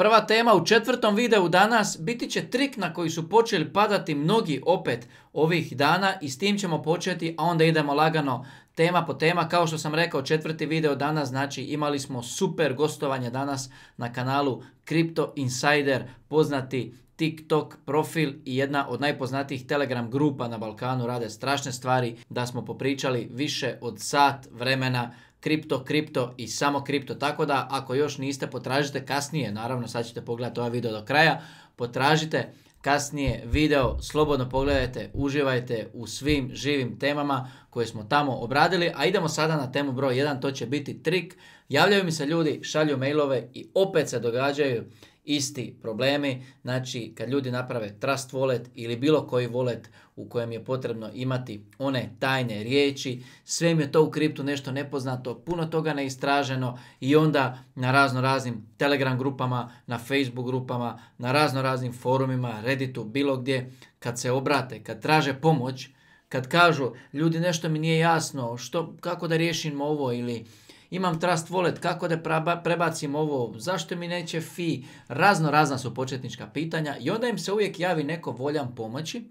Prva tema u četvrtom videu danas biti će trik na koji su počeli padati mnogi opet ovih dana i s tim ćemo početi, a onda idemo lagano tema po tema. Kao što sam rekao, četvrti video danas, znači imali smo super gostovanje danas na kanalu Crypto Insider, poznati TikTok profil i jedna od najpoznatijih Telegram grupa na Balkanu rade strašne stvari, da smo popričali više od sat vremena kripto, kripto i samo kripto. Tako da ako još niste potražite kasnije, naravno sad ćete pogledati ovaj video do kraja, potražite kasnije video, slobodno pogledajte, uživajte u svim živim temama koje smo tamo obradili, a idemo sada na temu broj 1, to će biti trik. Javljaju mi se ljudi, šalju mailove i opet se događaju isti problemi. Znači, kad ljudi naprave trust wallet ili bilo koji wallet u kojem je potrebno imati one tajne riječi, sve im je to u kriptu nešto nepoznato, puno toga neistraženo i onda na razno raznim Telegram grupama, na Facebook grupama, na razno raznim forumima, Redditu, bilo gdje, kad se obrate, kad traže pomoć, kad kažu ljudi nešto mi nije jasno, što, kako da riješimo ovo ili imam trust wallet, kako da prebacim ovo, zašto mi neće fi, razno razna su početnička pitanja i onda im se uvijek javi neko voljan pomoći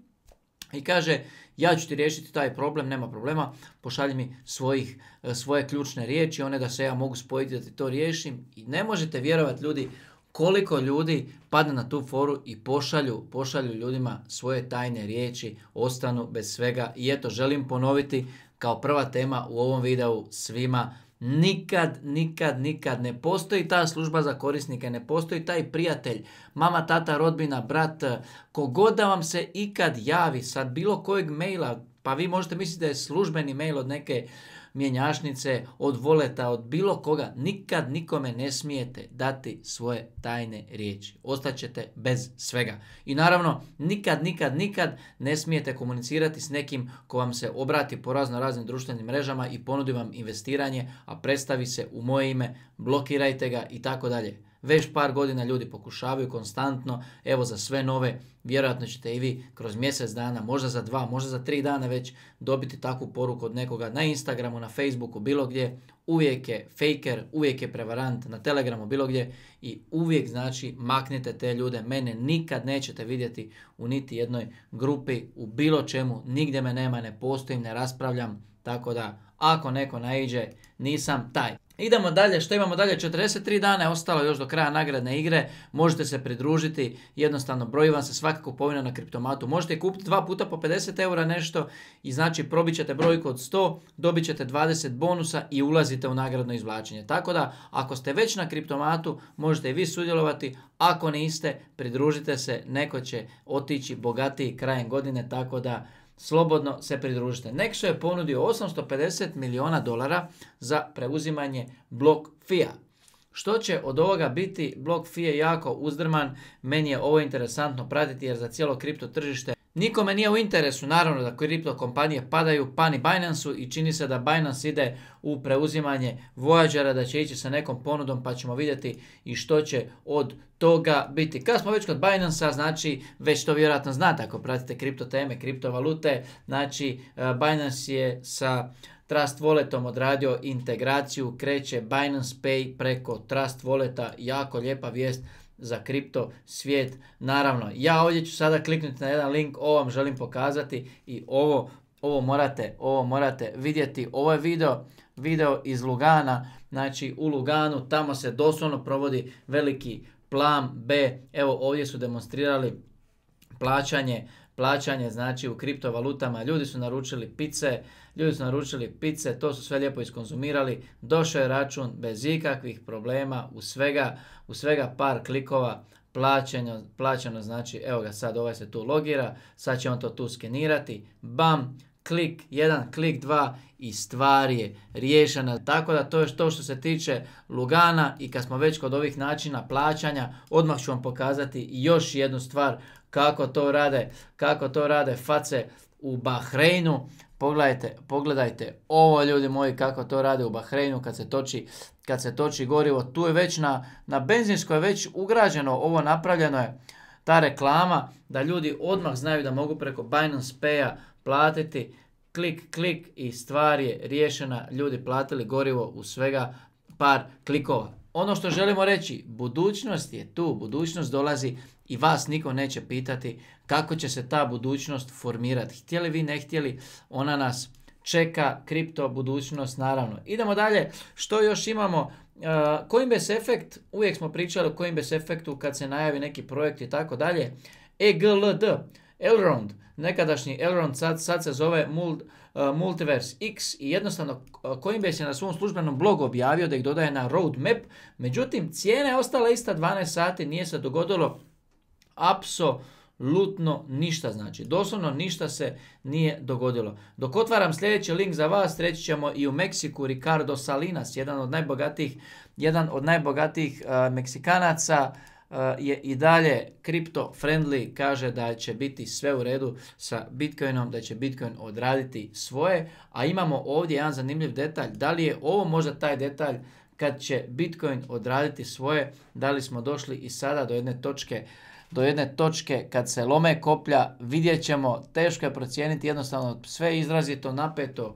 i kaže ja ću ti riješiti taj problem, nema problema, pošalji mi svojih, svoje ključne riječi, one da se ja mogu spojiti da ti to riješim i ne možete vjerovati ljudi koliko ljudi padne na tu foru i pošalju, pošalju ljudima svoje tajne riječi, ostanu bez svega i eto želim ponoviti kao prva tema u ovom videu svima Nikad, nikad, nikad ne postoji ta služba za korisnike, ne postoji taj prijatelj, mama, tata, rodbina, brat, eh, kogod da vam se ikad javi, sad bilo kojeg maila, pa vi možete misliti da je službeni mail od neke mjenjašnice, od voleta, od bilo koga, nikad nikome ne smijete dati svoje tajne riječi. Ostaćete bez svega. I naravno, nikad, nikad, nikad ne smijete komunicirati s nekim ko vam se obrati po razno raznim društvenim mrežama i ponudi vam investiranje, a predstavi se u moje ime, blokirajte ga i tako dalje već par godina ljudi pokušavaju konstantno, evo za sve nove, vjerojatno ćete i vi kroz mjesec dana, možda za dva, možda za tri dana već dobiti takvu poruku od nekoga na Instagramu, na Facebooku, bilo gdje, uvijek je faker, uvijek je prevarant, na Telegramu, bilo gdje i uvijek znači maknite te ljude, mene nikad nećete vidjeti u niti jednoj grupi, u bilo čemu, nigdje me nema, ne postojim, ne raspravljam, tako da ako neko naiđe, nisam taj. Idemo dalje, što imamo dalje? 43 dana je ostalo još do kraja nagradne igre. Možete se pridružiti, jednostavno broj vam se svaka kupovina na kriptomatu. Možete kupiti dva puta po 50 eura nešto i znači probit ćete brojku od 100, dobit ćete 20 bonusa i ulazite u nagradno izvlačenje. Tako da, ako ste već na kriptomatu, možete i vi sudjelovati. Ako niste, pridružite se, neko će otići bogatiji krajem godine, tako da slobodno se pridružite. Nexo je ponudio 850 milijuna dolara za preuzimanje blok FIA. Što će od ovoga biti blok FIA jako uzdrman, meni je ovo interesantno pratiti jer za cijelo kripto tržište Nikome nije u interesu, naravno, da kripto kompanije padaju pa ni Binance-u i čini se da Binance ide u preuzimanje Voyagera, da će ići sa nekom ponudom pa ćemo vidjeti i što će od toga biti. Kad smo već kod Binance-a, znači već to vjerojatno znate ako pratite kripto teme, kriptovalute, znači e, Binance je sa Trust Walletom odradio integraciju, kreće Binance Pay preko Trust Walleta, jako lijepa vijest za kripto svijet. Naravno, ja ovdje ću sada kliknuti na jedan link, ovo vam želim pokazati i ovo, ovo morate, ovo morate vidjeti. Ovo je video, video iz Lugana, znači u Luganu, tamo se doslovno provodi veliki plan B. Evo ovdje su demonstrirali plaćanje plaćanje znači u kriptovalutama. Ljudi su naručili pice, ljudi su naručili pice, to su sve lijepo iskonzumirali. Došao je račun bez ikakvih problema, u svega, u svega par klikova plaćeno, plaćeno znači evo ga sad ovaj se tu logira, sad će on to tu skenirati, bam, klik jedan, klik dva i stvar je riješena. Tako da to je to što se tiče Lugana i kad smo već kod ovih načina plaćanja, odmah ću vam pokazati još jednu stvar kako to rade, kako to rade face u Bahreinu. Pogledajte, pogledajte ovo ljudi moji kako to rade u Bahreinu kad se toči, kad se toči gorivo. Tu je već na, na benzinskoj je već ugrađeno, ovo napravljeno je ta reklama da ljudi odmah znaju da mogu preko Binance Pay-a platiti, klik, klik i stvar je riješena, ljudi platili gorivo u svega par klikova. Ono što želimo reći, budućnost je tu, budućnost dolazi i vas niko neće pitati kako će se ta budućnost formirati. Htjeli vi, ne htjeli, ona nas čeka, kripto budućnost naravno. Idemo dalje, što još imamo? Uh, Coinbase efekt, uvijek smo pričali o Coinbase efektu kad se najavi neki projekt i tako dalje. EGLD, Elrond, nekadašnji Elrond, sad, sad se zove e, Multiverse X i jednostavno e, Coinbase je na svom službenom blogu objavio da ih dodaje na roadmap, međutim cijena je ostala ista 12 sati, nije se dogodilo apsolutno ništa, znači doslovno ništa se nije dogodilo. Dok otvaram sljedeći link za vas, treći ćemo i u Meksiku Ricardo Salinas, jedan od najbogatijih, jedan od najbogatijih e, Meksikanaca, Eh, je i dalje kripto friendly, kaže da će biti sve u redu sa Bitcoinom, da će Bitcoin odraditi svoje, a imamo ovdje jedan zanimljiv detalj, da li je ovo možda taj detalj kad će Bitcoin odraditi svoje, da li smo došli i sada do jedne točke do jedne točke kad se lome koplja, vidjet ćemo, teško je procijeniti, jednostavno sve izrazito napeto,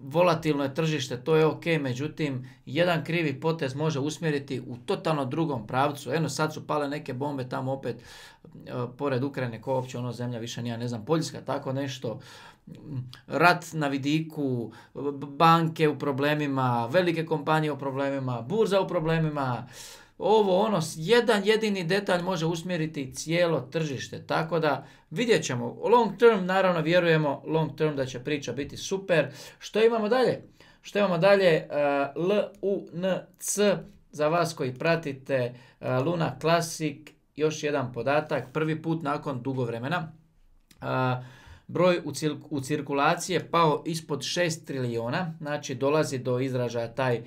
volatilno je tržište, to je ok, međutim, jedan krivi potez može usmjeriti u totalno drugom pravcu. Eno, sad su pale neke bombe tamo opet e, pored Ukrajine, ko uopće ono zemlja više nije, ne znam, Poljska, tako nešto. Rat na vidiku, banke u problemima, velike kompanije u problemima, burza u problemima, ovo ono, jedan jedini detalj može usmjeriti cijelo tržište. Tako da vidjet ćemo, long term naravno vjerujemo, long term da će priča biti super. Što imamo dalje? Što imamo dalje? E, L u C za vas koji pratite e, Luna Classic, još jedan podatak, prvi put nakon dugo vremena. E, broj u, cir cirkulaciji je pao ispod 6 trilijona, znači dolazi do izražaja taj e,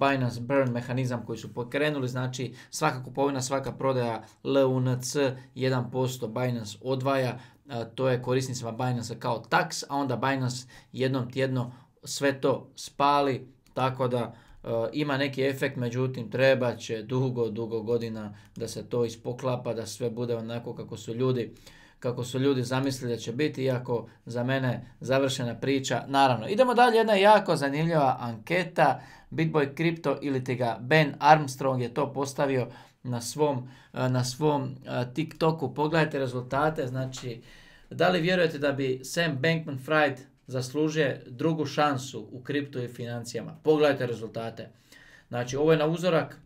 Binance Burn mehanizam koji su pokrenuli, znači svaka kupovina, svaka prodaja LUNC 1% Binance odvaja, e, to je korisnicima Binance kao taks, a onda Binance jednom tjedno sve to spali, tako da e, ima neki efekt, međutim treba će dugo, dugo godina da se to ispoklapa, da sve bude onako kako su ljudi kako su ljudi zamislili da će biti, iako za mene završena priča. Naravno, idemo dalje, jedna jako zanimljiva anketa. Bitboy Crypto ili ti ga Ben Armstrong je to postavio na svom, eh, na svom eh, TikToku. Pogledajte rezultate, znači da li vjerujete da bi Sam Bankman-Fried zaslužio drugu šansu u kripto i financijama? Pogledajte rezultate. Znači ovo je na uzorak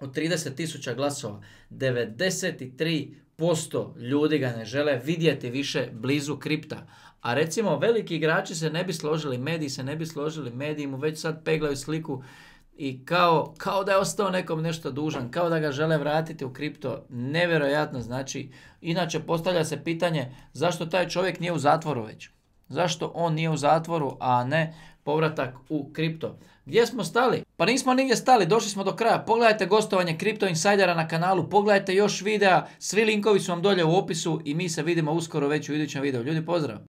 od 30.000 glasova. 93 posto ljudi ga ne žele vidjeti više blizu kripta. A recimo veliki igrači se ne bi složili, mediji se ne bi složili, mediji mu već sad peglaju sliku i kao, kao da je ostao nekom nešto dužan, kao da ga žele vratiti u kripto, nevjerojatno znači. Inače postavlja se pitanje zašto taj čovjek nije u zatvoru već. Zašto on nije u zatvoru, a ne povratak u kripto. Gdje smo stali? Pa nismo nigdje stali, došli smo do kraja. Pogledajte gostovanje Crypto Insidera na kanalu, pogledajte još videa, svi linkovi su vam dolje u opisu i mi se vidimo uskoro već u idućem videu. Ljudi, pozdrav!